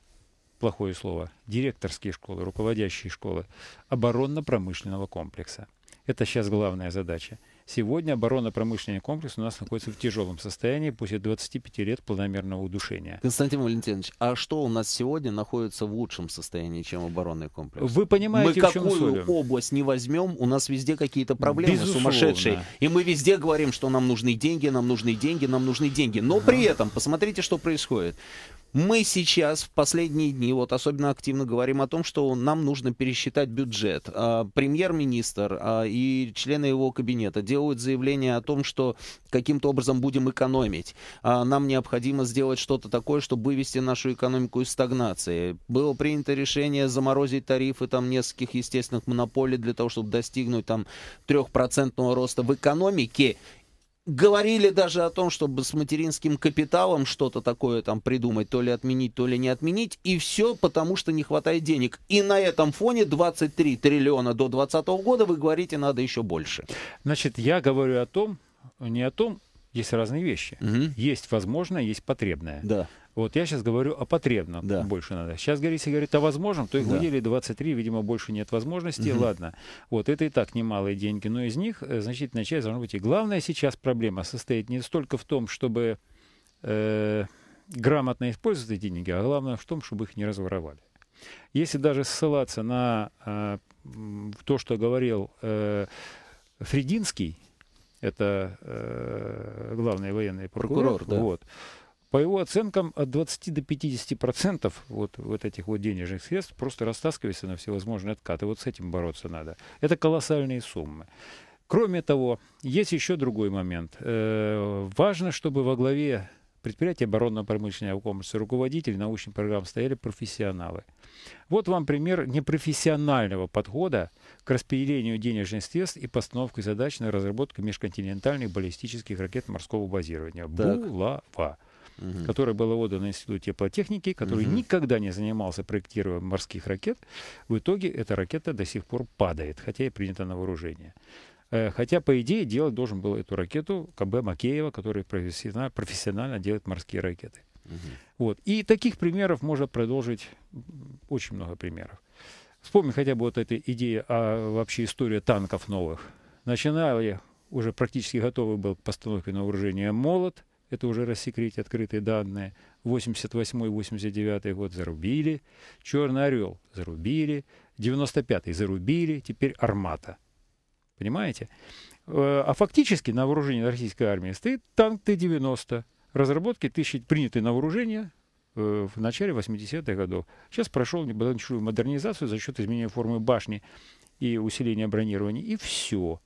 плохое слово, директорские школы, руководящие школы оборонно-промышленного комплекса. Это сейчас главная задача. Сегодня оборонно-промышленный комплекс у нас находится в тяжелом состоянии после 25 лет планомерного удушения. Константин Валентинович, а что у нас сегодня находится в лучшем состоянии, чем оборонный комплекс? Вы понимаете, мы в чем какую суть? область не возьмем, у нас везде какие-то проблемы Безусловно. сумасшедшие. И мы везде говорим, что нам нужны деньги, нам нужны деньги, нам нужны деньги. Но при этом, посмотрите, что происходит. Мы сейчас в последние дни вот особенно активно говорим о том, что нам нужно пересчитать бюджет. А, премьер-министр а, и члены его кабинета делают заявление о том, что каким-то образом будем экономить. А, нам необходимо сделать что-то такое, чтобы вывести нашу экономику из стагнации. Было принято решение заморозить тарифы там нескольких естественных монополий для того, чтобы достигнуть там трехпроцентного роста в экономике говорили даже о том, чтобы с материнским капиталом что-то такое там придумать, то ли отменить, то ли не отменить, и все потому, что не хватает денег. И на этом фоне 23 триллиона до 2020 года, вы говорите, надо еще больше. Значит, я говорю о том, не о том, есть разные вещи. Угу. Есть возможное, есть потребное. Да. Вот я сейчас говорю о потребном да. больше надо. Сейчас, говорите, говорит о возможном, то их да. выделили 23, видимо, больше нет возможности, угу. ладно. Вот это и так немалые деньги, но из них э, значительная часть должна быть. И главная сейчас проблема состоит не столько в том, чтобы э, грамотно использовать эти деньги, а главное в том, чтобы их не разворовали. Если даже ссылаться на э, то, что говорил э, Фридинский, это э, главный военный прокурор, прокурор да. вот, по его оценкам, от 20 до 50 процентов вот, вот этих вот денежных средств просто растаскивается на всевозможные откаты. Вот с этим бороться надо. Это колоссальные суммы. Кроме того, есть еще другой момент. Э-э- важно, чтобы во главе предприятия оборонно-промышленного комплекса, руководители научных программ стояли профессионалы. Вот вам пример непрофессионального подхода к распределению денежных средств и постановке задач на разработку межконтинентальных баллистических ракет морского базирования. Булава угу. которое было отдано Институту теплотехники, который угу. никогда не занимался проектированием морских ракет. В итоге эта ракета до сих пор падает, хотя и принята на вооружение. Э, хотя, по идее, делать должен был эту ракету КБ Макеева, который профессионально, профессионально делает морские ракеты. Угу. Вот. И таких примеров можно продолжить очень много примеров. Вспомни хотя бы вот эта идея, а вообще история танков новых. Начинали, уже практически готовый был к постановке на вооружение «Молот», это уже рассекретить открытые данные, 88-89 год зарубили, «Черный орел» зарубили, 95-й зарубили, теперь «Армата». Понимаете? Э, а фактически на вооружении российской армии стоит танк Т-90, разработки тысячи, принятой на вооружение э, в начале 80-х годов. Сейчас прошел небольшую модернизацию за счет изменения формы башни и усиления бронирования, и все.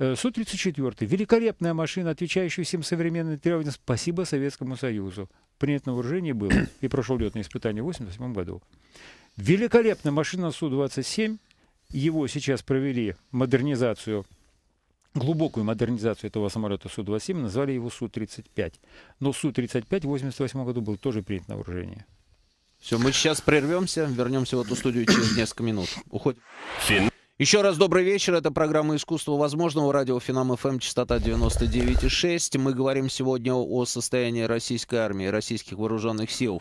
Э, Су-34. Великолепная машина, отвечающая всем современным требованиям. Спасибо Советскому Союзу. Принят на вооружение было и прошел летное испытание в 1988 году. Великолепная машина Су-27. Его сейчас провели модернизацию, глубокую модернизацию этого самолета Су-27, назвали его Су-35. Но Су-35 в 1988 году был тоже принят на вооружение. Все, мы сейчас прервемся, вернемся в эту студию через несколько минут. Уходим. Еще раз добрый вечер. Это программа «Искусство возможного». Радио Финам ФМ, частота 99,6. Мы говорим сегодня о состоянии российской армии, российских вооруженных сил.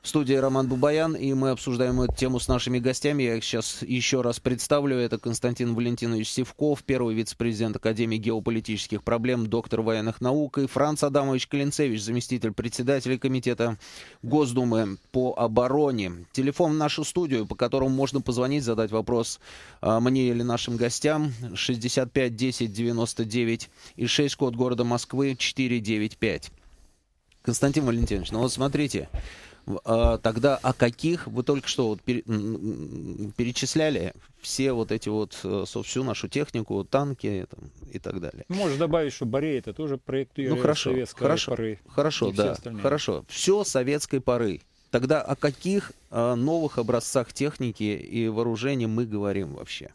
В студии Роман Бубаян, и мы обсуждаем эту тему с нашими гостями. Я их сейчас еще раз представлю. Это Константин Валентинович Сивков, первый вице-президент Академии геополитических проблем, доктор военных наук, и Франц Адамович Калинцевич, заместитель председателя Комитета Госдумы по обороне. Телефон в нашу студию, по которому можно позвонить, задать вопрос а, мне или нашим гостям. 65 10 99 и 6, код города Москвы 495. Константин Валентинович, ну вот смотрите, а, тогда о каких вы только что вот перечисляли все вот эти вот, э, собственно, всю нашу технику, танки там, и так далее. Можешь добавить, что Борей это тоже проект ну, хорошо, советской хорошо, поры. Хорошо, да, остальные. хорошо. Все советской поры. Тогда о каких э, новых образцах техники и вооружения мы говорим вообще?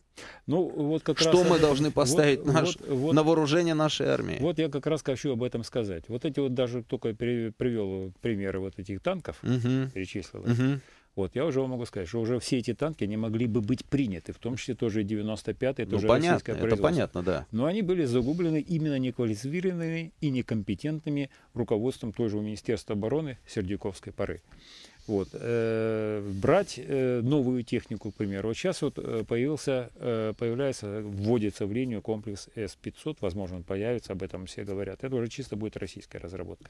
Ну, вот как Что раз, мы должны поставить вот, наш, вот, вот, на вооружение нашей армии? Вот я как раз хочу об этом сказать. Вот эти вот даже только привел примеры вот этих танков, угу. перечислил. Угу. Вот, я уже могу сказать, что уже все эти танки не могли бы быть приняты, в том числе тоже и 95-й, тоже ну, понятно, российское это понятно, да. Но они были загублены именно неквалифицированными и некомпетентными руководством той же Министерства обороны Сердюковской поры. Вот. Э, брать э, новую технику, к примеру. Вот сейчас вот э, появился, появляется, вводится в линию комплекс С 500 возможно, он появится, об этом все говорят. Это уже чисто будет российская разработка.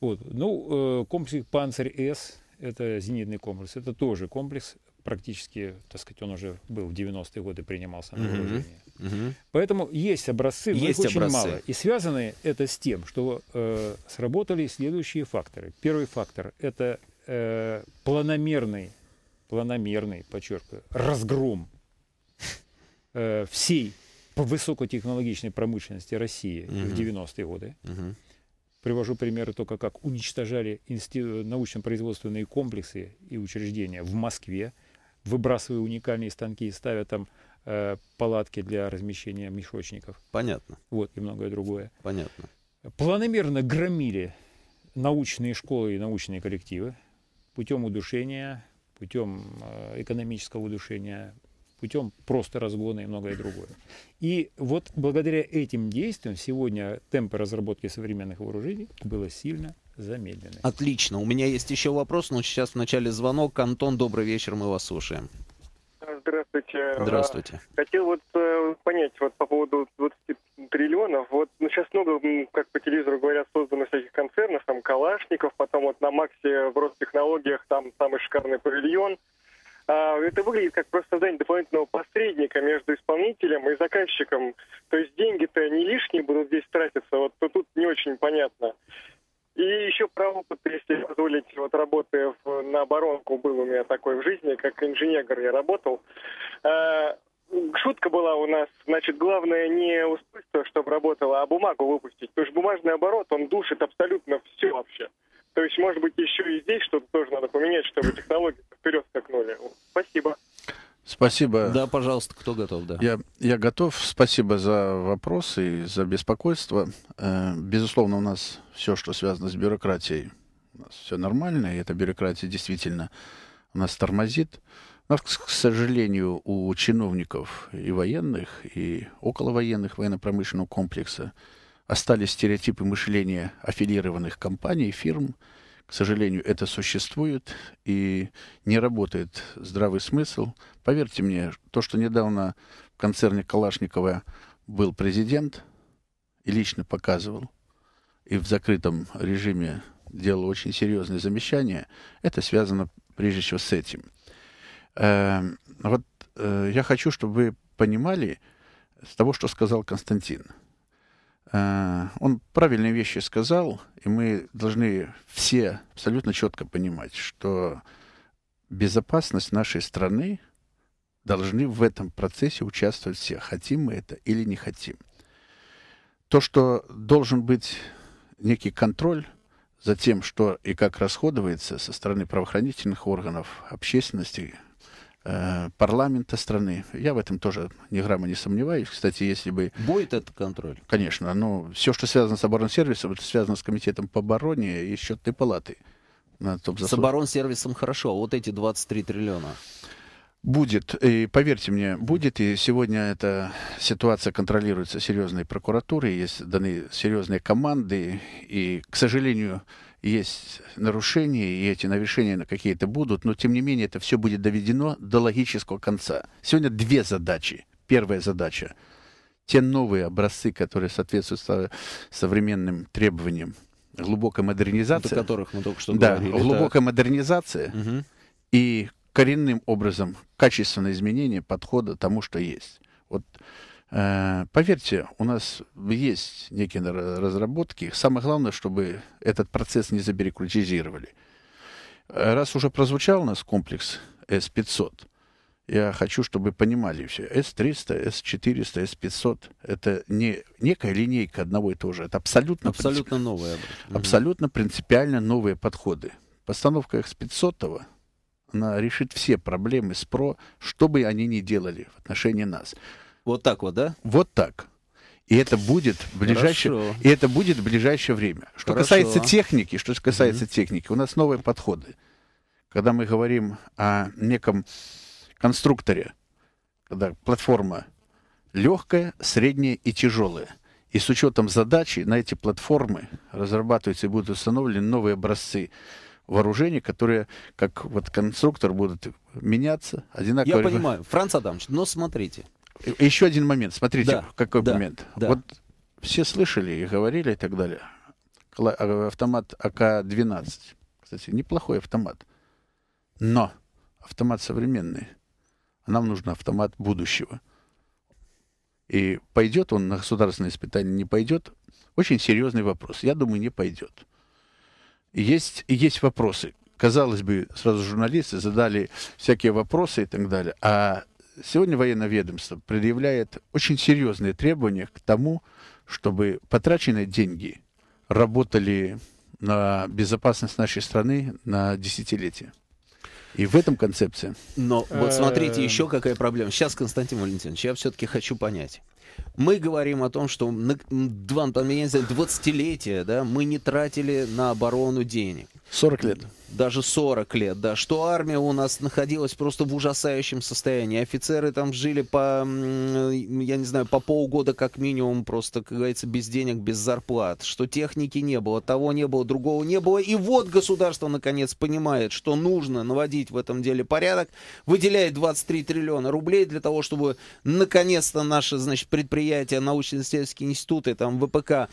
Вот. Ну, комплекс «Панцирь-С», это зенитный комплекс, это тоже комплекс, практически, так сказать, он уже был в 90-е годы, принимался на вооружение. Угу. Угу. Поэтому есть образцы, но есть их очень образцы. мало. И связаны это с тем, что э, сработали следующие факторы. Первый фактор – это Э, планомерный, планомерный, подчеркиваю, разгром э, всей высокотехнологичной промышленности России угу. в 90-е годы. Угу. Привожу примеры только, как уничтожали научно-производственные комплексы и учреждения в Москве, выбрасывая уникальные станки и ставя там э, палатки для размещения мешочников. Понятно. Вот и многое другое. Понятно. Планомерно громили научные школы и научные коллективы путем удушения, путем э, экономического удушения, путем просто разгона и многое другое. И вот благодаря этим действиям сегодня темпы разработки современных вооружений было сильно замедлены. Отлично. У меня есть еще вопрос, но сейчас в начале звонок. Антон, добрый вечер, мы вас слушаем. Здравствуйте. Здравствуйте. А, хотел вот э, понять вот по поводу 20 триллионов. Вот ну, сейчас много, как по телевизору говорят, создано всяких концернов, там Калашников, потом вот на Максе в Ростехнологиях там самый шикарный павильон. А, это выглядит как просто создание дополнительного посредника между исполнителем и заказчиком. То есть деньги-то не лишние будут здесь тратиться. Вот тут не очень понятно. И еще про опыт, если позволить, вот работая в, на оборонку, был у меня такой в жизни, как инженер я работал. А, шутка была у нас, значит, главное не устройство, чтобы работало, а бумагу выпустить. Потому что бумажный оборот, он душит абсолютно все вообще. То есть, может быть, еще и здесь что-то тоже надо поменять, чтобы технологии вперед скакнули. Спасибо. Спасибо. Да, пожалуйста, кто готов, да. Я, я готов. Спасибо за вопросы и за беспокойство. Э, безусловно, у нас все, что связано с бюрократией, у нас все нормально, и эта бюрократия действительно у нас тормозит. Но, к сожалению, у чиновников и военных, и околовоенных военно-промышленного комплекса остались стереотипы мышления аффилированных компаний, фирм, к сожалению, это существует и не работает здравый смысл. Поверьте мне, то, что недавно в концерне Калашникова был президент и лично показывал, и в закрытом режиме делал очень серьезные замечания, это связано прежде всего с этим. Э, вот э, я хочу, чтобы вы понимали с того, что сказал Константин – а, он правильные вещи сказал, и мы должны все абсолютно четко понимать, что безопасность нашей страны должны в этом процессе участвовать все, хотим мы это или не хотим. То, что должен быть некий контроль за тем, что и как расходуется со стороны правоохранительных органов, общественности, Э, парламента страны. Я в этом тоже ни грамма не сомневаюсь. Кстати, если бы... Будет этот контроль? Конечно. Но ну, все, что связано с оборонсервисом, это связано с комитетом по обороне и счетной палаты. На топ -заслуг. с оборонсервисом хорошо, а вот эти 23 триллиона? Будет, и поверьте мне, будет, и сегодня эта ситуация контролируется серьезной прокуратурой, есть даны серьезные команды, и, к сожалению, есть нарушения, и эти нарушения какие-то будут, но тем не менее это все будет доведено до логического конца. Сегодня две задачи. Первая задача – те новые образцы, которые соответствуют современным требованиям глубокой модернизации, О которых мы только что да, говорили. глубокая модернизация угу. и коренным образом качественное изменение подхода тому, что есть. Вот Э, поверьте, у нас есть некие разработки. Самое главное, чтобы этот процесс не забюрократизировали. Э, раз уже прозвучал у нас комплекс С 500 я хочу, чтобы понимали все. С 300 С 400 С — это не некая линейка одного и того же. Это абсолютно, абсолютно, принцип... новые. абсолютно принципиально новые подходы. Постановка С 500 она решит все проблемы с ПРО, что бы они ни делали в отношении нас. Вот так вот, да? Вот так. И это будет в ближайшее, и это будет в ближайшее время. Что Хорошо. касается техники, что касается mm техники, у нас новые подходы. Когда мы говорим о неком конструкторе, когда платформа легкая, средняя и тяжелая. И с учетом задачи на эти платформы разрабатываются и будут установлены новые образцы вооружения, которые, как вот конструктор, будут меняться одинаково. Я понимаю. Франц Адамович, но смотрите, еще один момент. Смотрите, да, какой да, момент. Да. Вот все слышали и говорили и так далее. Э, автомат АК-12. Кстати, неплохой автомат. Но автомат современный. Нам нужен автомат будущего. И пойдет он на государственное испытание, не пойдет? Очень серьезный вопрос. Я думаю, не пойдет. Есть, есть вопросы. Казалось бы, сразу журналисты задали всякие вопросы и так далее. А сегодня военное ведомство предъявляет очень серьезные требования к тому, чтобы потраченные деньги работали на безопасность нашей страны на десятилетия. И в этом концепция. Но вот эм. смотрите, еще какая проблема. Сейчас, Константин Валентинович, я все-таки хочу понять. Мы говорим о том, что на 20-летие да, мы не тратили на оборону денег. 40 лет. Даже 40 лет, да. Что армия у нас находилась просто в ужасающем состоянии. Офицеры там жили по, я не знаю, по полгода как минимум, просто, как говорится, без денег, без зарплат. Что техники не было, того не было, другого не было. И вот государство, наконец, понимает, что нужно наводить в этом деле порядок. Выделяет 23 триллиона рублей для того, чтобы, наконец-то, наши, значит, предприятия, научно-исследовательские институты, там, ВПК, а,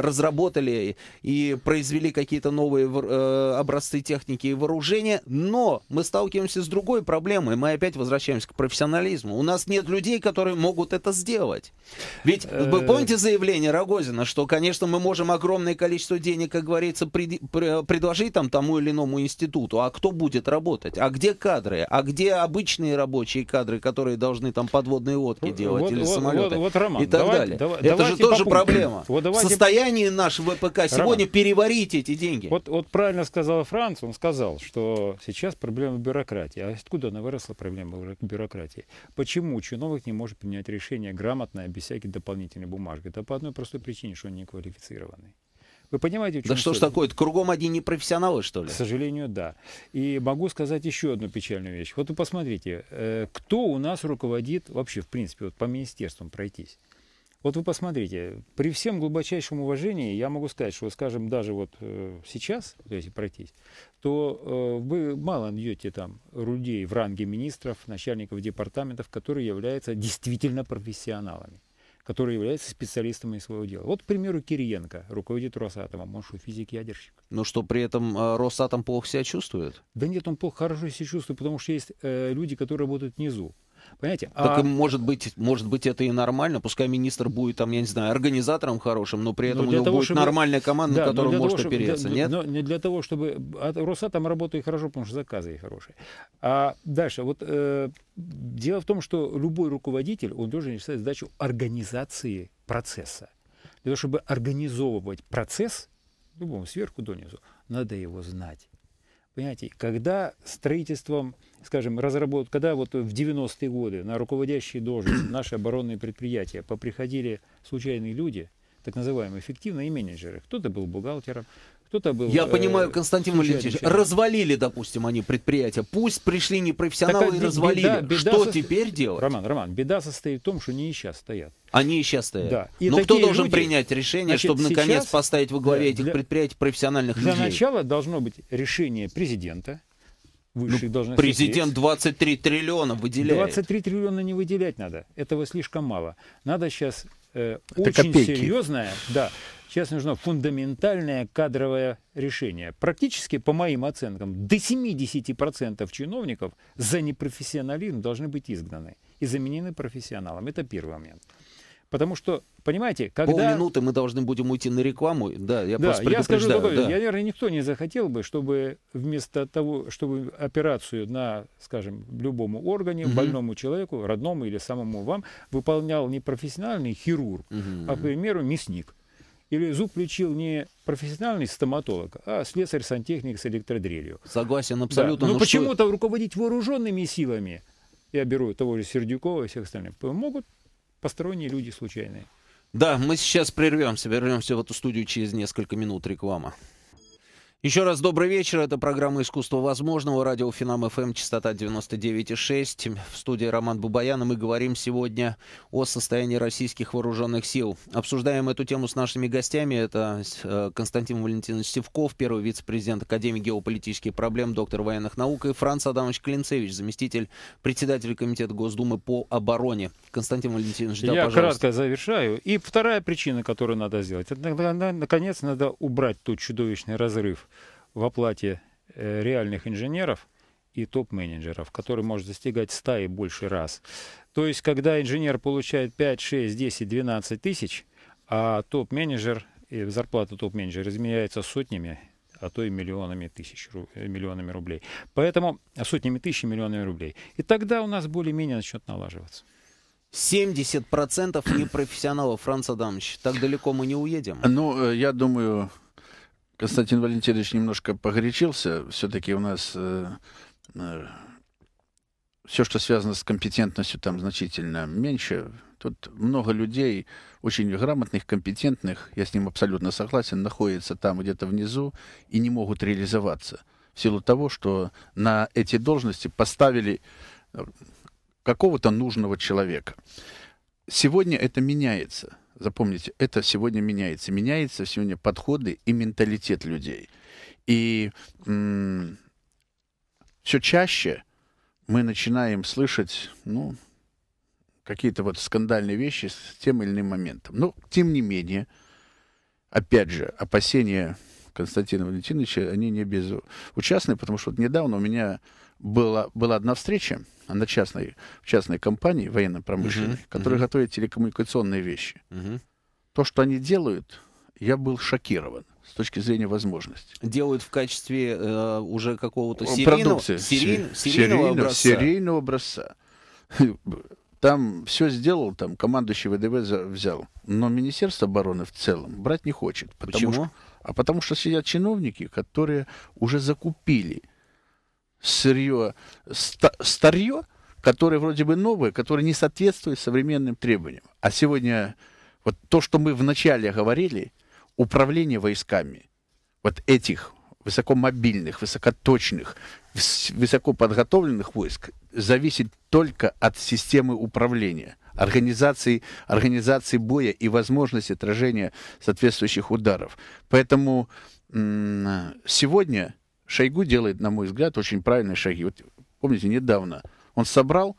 разработали и произвели какие-то новые э, Э, образцы техники и вооружения, но мы сталкиваемся с другой проблемой. Мы опять возвращаемся к профессионализму. У нас нет людей, которые могут это сделать. Ведь э, вы помните заявление Рогозина, что, конечно, мы можем огромное количество денег, как говорится, пред, предложить там тому или иному институту, а кто будет работать? А где кадры? А где обычные рабочие кадры, которые должны там подводные лодки делать вот, или вот, самолеты? Вот, вот, Роман, и так давайте, далее. Давай, это же тоже проблема. Вот давайте... Состояние нашего ВПК сегодня Роман, переварить эти деньги. Вот, вот правильно правильно сказал Франц, он сказал, что сейчас проблема бюрократии. А откуда она выросла, проблема бюрократии? Почему чиновник не может принять решение грамотное, без всяких дополнительных бумажек? Это по одной простой причине, что он не квалифицированный. Вы понимаете, в чем Да что ж такое, это кругом одни непрофессионалы, что ли? К сожалению, да. И могу сказать еще одну печальную вещь. Вот вы посмотрите, э, кто у нас руководит вообще, в принципе, вот по министерствам пройтись. Вот вы посмотрите, при всем глубочайшем уважении я могу сказать, что, скажем, даже вот э, сейчас, если пройтись, то э, вы мало найдете там людей в ранге министров, начальников департаментов, которые являются действительно профессионалами которые являются специалистами своего дела. Вот, к примеру, Кириенко, руководит Росатомом, он что, физик-ядерщик. Но что при этом э, Росатом плохо себя чувствует? Да нет, он плохо, хорошо себя чувствует, потому что есть э, люди, которые работают внизу. Понимаете? Так, а... может, быть, может быть, это и нормально. Пускай министр будет, там, я не знаю, организатором хорошим, но при ну, этом но у него того, будет чтобы... нормальная команда, да, на которую может того, опереться, для, нет? Но не для того, чтобы... Росатом работает хорошо, потому что заказы хорошие. А дальше, вот э, дело в том, что любой руководитель, он должен решать задачу организации процесса. Для того, чтобы организовывать процесс, любому сверху донизу, надо его знать Понимаете, когда строительством, скажем, разработ, когда вот в 90-е годы на руководящие должности наши оборонные предприятия поприходили случайные люди, так называемые эффективные менеджеры, кто-то был бухгалтером, кто-то был. Я э, понимаю, Константин Валентинович, развалили, допустим, они предприятия. Пусть пришли непрофессионалы так, и развалили. Беда, беда что со... теперь делать? Роман, Роман, беда состоит в том, что не и сейчас стоят. Они и сейчас стоят. Да. И Но кто должен люди, принять решение, значит, чтобы наконец поставить во главе да, этих для, предприятий профессиональных для людей? Для начала должно быть решение президента, высших ну, должностей. Президент 23 триллиона выделяет. 23 триллиона не выделять надо. Этого слишком мало. Надо сейчас э, очень копейки. серьезное, да, Сейчас нужно фундаментальное кадровое решение. Практически, по моим оценкам, до 70% чиновников за непрофессионализм должны быть изгнаны и заменены профессионалом. Это первый момент. Потому что, понимаете, когда... Полминуты мы должны будем уйти на рекламу. Да, я да, просто я скажу такое, да. я, наверное, никто не захотел бы, чтобы вместо того, чтобы операцию на, скажем, любому органе, угу. больному человеку, родному или самому вам, выполнял не профессиональный хирург, угу. а, к примеру, мясник. Или зуб лечил не профессиональный стоматолог, а слесарь-сантехник с электродрелью. Согласен абсолютно. Да. Но, но ну почему-то что... руководить вооруженными силами, я беру того же Сердюкова и всех остальных, могут посторонние люди случайные. Да, мы сейчас прервемся, вернемся в эту студию через несколько минут реклама. Еще раз добрый вечер. Это программа «Искусство возможного». Радио Финам ФМ, частота 99,6. В студии Роман Бубаян. И мы говорим сегодня о состоянии российских вооруженных сил. Обсуждаем эту тему с нашими гостями. Это э, Константин Валентинович Севков, первый вице-президент Академии геополитических проблем, доктор военных наук. И Франц Адамович Клинцевич, заместитель председателя Комитета Госдумы по обороне. Константин Валентинович, да, Я пожалуйста. кратко завершаю. И вторая причина, которую надо сделать. Это, наконец, надо убрать тот чудовищный разрыв в оплате э, реальных инженеров и топ-менеджеров, который может достигать 100 и больше раз. То есть, когда инженер получает 5, 6, 10, 12 тысяч, а топ-менеджер, э, зарплата топ-менеджера изменяется сотнями, а то и миллионами тысяч, э, миллионами рублей. Поэтому а сотнями тысяч, миллионами рублей. И тогда у нас более-менее начнет налаживаться. 70% непрофессионалов, Франц Адамович. Так далеко мы не уедем. Ну, я думаю, Константин Валентинович немножко погорячился. Все-таки у нас э, э, все, что связано с компетентностью, там значительно меньше. Тут много людей, очень грамотных, компетентных, я с ним абсолютно согласен, находятся там где-то внизу и не могут реализоваться в силу того, что на эти должности поставили э, какого-то нужного человека. Сегодня это меняется запомните, это сегодня меняется. Меняются сегодня подходы и менталитет людей. И м- все чаще мы начинаем слышать, ну, какие-то вот скандальные вещи с тем или иным моментом. Но, тем не менее, опять же, опасения Константина Валентиновича, они не безучастны, потому что вот недавно у меня была, была одна встреча на частной, в частной компании военно-промышленной, uh-huh, которая uh-huh. готовит телекоммуникационные вещи. Uh-huh. То, что они делают, я был шокирован с точки зрения возможности. Делают в качестве э, уже какого-то серийного, серий, серийного, серийного образца. Серийного образца. Там все сделал, там командующий ВДВ взял. Но Министерство обороны в целом брать не хочет. Потому Почему? Что, а потому что сидят чиновники, которые уже закупили сырье, старье, которое вроде бы новое, которое не соответствует современным требованиям. А сегодня вот то, что мы вначале говорили, управление войсками, вот этих высокомобильных, высокоточных, высоко подготовленных войск зависит только от системы управления, организации, организации боя и возможности отражения соответствующих ударов. Поэтому сегодня Шойгу делает, на мой взгляд, очень правильные шаги. Вот помните, недавно он собрал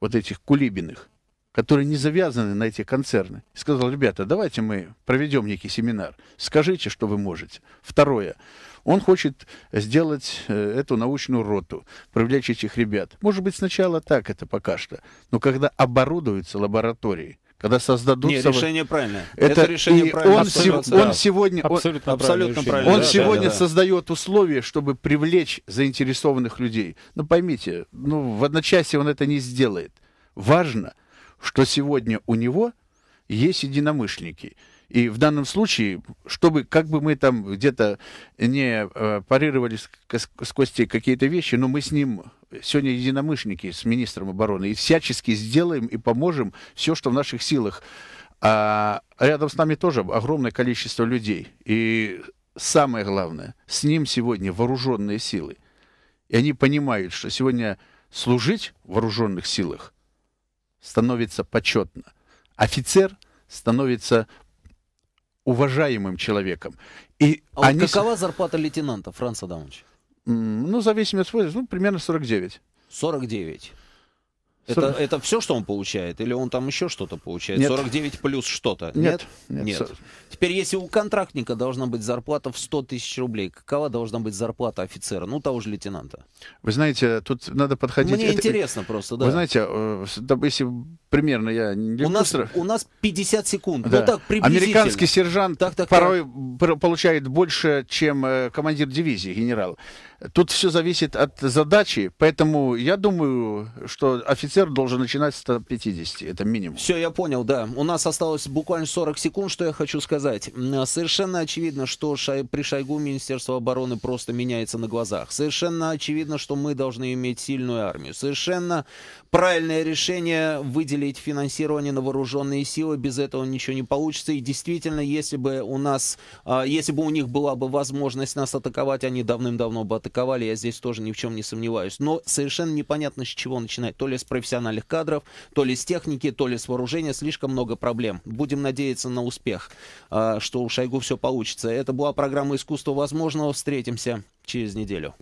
вот этих кулибиных, которые не завязаны на эти концерны, и сказал, ребята, давайте мы проведем некий семинар, скажите, что вы можете. Второе, он хочет сделать э, эту научную роту, привлечь этих ребят. Может быть, сначала так это пока что, но когда оборудуются лаборатории, когда создадут... Нет, решение правильное. Это, это решение правильное. Он, он сегодня, абсолютно, он, абсолютно правильно. Он да, сегодня да, да. создает условия, чтобы привлечь заинтересованных людей. Ну поймите, ну в одночасье он это не сделает. Важно, что сегодня у него есть единомышленники. И в данном случае, чтобы, как бы мы там где-то не э, парировали с сквозь какие-то вещи, но мы с ним сегодня единомышленники с министром обороны и всячески сделаем и поможем все, что в наших силах. А рядом с нами тоже огромное количество людей. И самое главное, с ним сегодня вооруженные силы. И они понимают, что сегодня служить в вооруженных силах становится почетно. Офицер становится уважаемым человеком. И а они... какова зарплата лейтенанта, Франц Адамович? Ну, за весь месяц, ну, примерно 49. 49. Это, это все, что он получает? Или он там еще что-то получает? Нет. 49 плюс что-то? Нет. Нет. Нет. Теперь, если у контрактника должна быть зарплата в 100 тысяч рублей, какова должна быть зарплата офицера? Ну, того же лейтенанта. Вы знаете, тут надо подходить... Мне это... интересно просто, да. Вы знаете, э, если примерно я... у, нас, у нас 50 секунд. Ну, да. Ну, так, Американский сержант так, так, порой так. получает больше, чем э, командир дивизии, генерал. Тут все зависит от задачи, поэтому я думаю, что офицер должен начинать с 150, это минимум. Все, я понял, да. У нас осталось буквально 40 секунд, что я хочу сказать. Совершенно очевидно, что шай... при Шойгу Министерство обороны просто меняется на глазах. Совершенно очевидно, что мы должны иметь сильную армию. Совершенно правильное решение выделить финансирование на вооруженные силы, без этого ничего не получится. И действительно, если бы у нас, а, если бы у них была бы возможность нас атаковать, они давным-давно бы атаковали, я здесь тоже ни в чем не сомневаюсь. Но совершенно непонятно, с чего начинать. То ли с профессиональных кадров, то ли с техники, то ли с вооружения. Слишком много проблем. Будем надеяться на успех, а, что у Шойгу все получится. Это была программа «Искусство возможного». Встретимся через неделю.